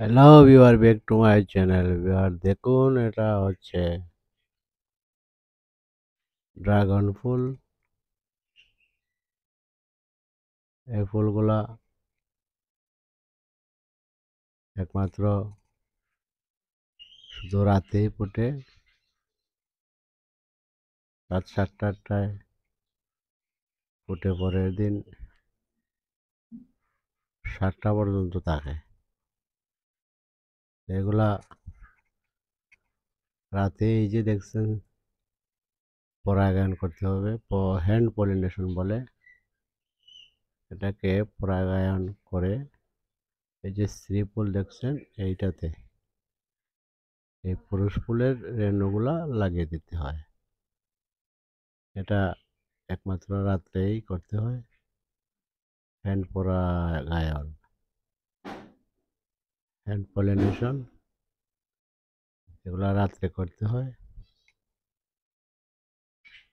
hello viewer back to my channel viewer দেখুন এটা হচ্ছে ড্রাগন ফুল এই ফুলগুলা একমাত্র শুধু রাতেই ফোটে রাত সাতটা আটটায় ফুটে পরের দিন সাতটা পর্যন্ত থাকে এগুলা রাতে এই যে দেখছেন পরাগায়ন করতে হবে হ্যান্ড পলিনেশন বলে এটাকে পরাগায়ন করে এই যে স্ত্রী ফুল দেখছেন এইটাতে এই পুরুষ ফুলের রেণুগুলা লাগিয়ে দিতে হয় এটা একমাত্র রাত্রেই করতে হয় হ্যান্ড পরাগায়ন হ্যান্ড পলিনেশন এগুলো রাত্রে করতে হয়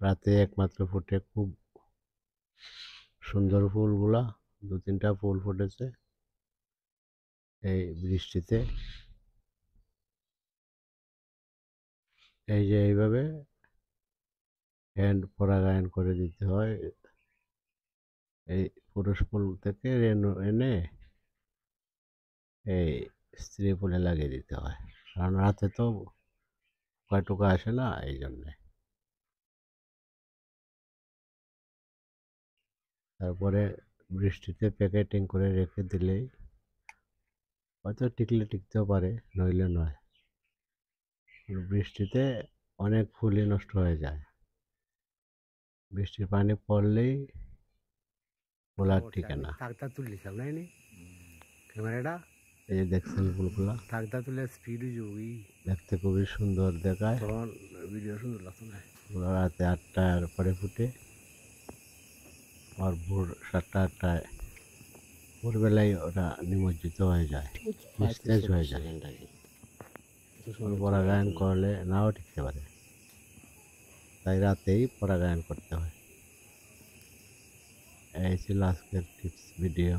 রাতে একমাত্র ফুটে খুব সুন্দর ফুলগুলা দু তিনটা ফুল ফুটেছে এই বৃষ্টিতে এই যে এইভাবে হ্যান্ড পরাগায়ন করে দিতে হয় এই পুরুষ ফুল থেকে রেণু এনে এই স্ত্রী বলে লাগিয়ে দিতে হয় কারণ রাতে তো পোকা টোকা আসে না এই জন্যে তারপরে বৃষ্টিতে প্যাকেটিং করে রেখে দিলেই হয়তো টিকলে টিকতেও পারে নইলে নয় বৃষ্টিতে অনেক ফুলই নষ্ট হয়ে যায় বৃষ্টির পানি পড়লেই বলার ঠিকানা তার তুললি ক্যামেরাটা এই দেখছেন ফুলগুলা ঠাকটা তুলে স্পিড যোগী দেখতে খুবই সুন্দর দেখায় তখন ভিডিও সুন্দর লাগতো না রাতে আটটার পরে ফুটে আর ভোর সাতটা আটটায় ভোরবেলায় ওটা নিমজ্জিত হয়ে যায় মিসক্যাচ হয়ে যায় পরাগায়ন করলে নাও টিকতে পারে তাই রাতেই পরাগায়ন করতে হয় এই ছিল আজকের টিপস ভিডিও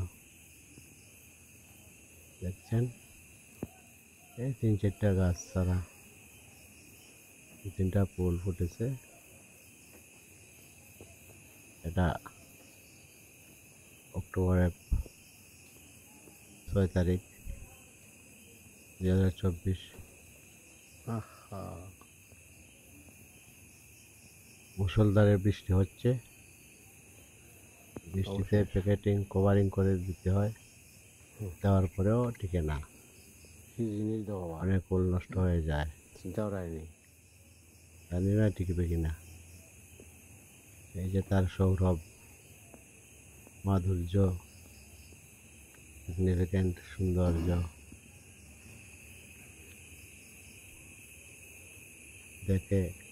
দেখছেন এই তিন চারটা গাছ ছাড়া তিনটা পোল ফুটেছে এটা অক্টোবরের ছয় তারিখ দুই হাজার চব্বিশ মুসলধারে বৃষ্টি হচ্ছে বৃষ্টিতে প্যাকেটিং কভারিং করে দিতে হয় দেওয়ার পরেও টিকে না কি জিনিস দেওয়া অনেক মানে কোল নষ্ট হয়ে যায় চিন্তাও রায়নি জানি না টিকবে কিনা এই যে তার সৌরভ মাধুর্য সিগনিফিক্যান্ট সৌন্দর্য দেখে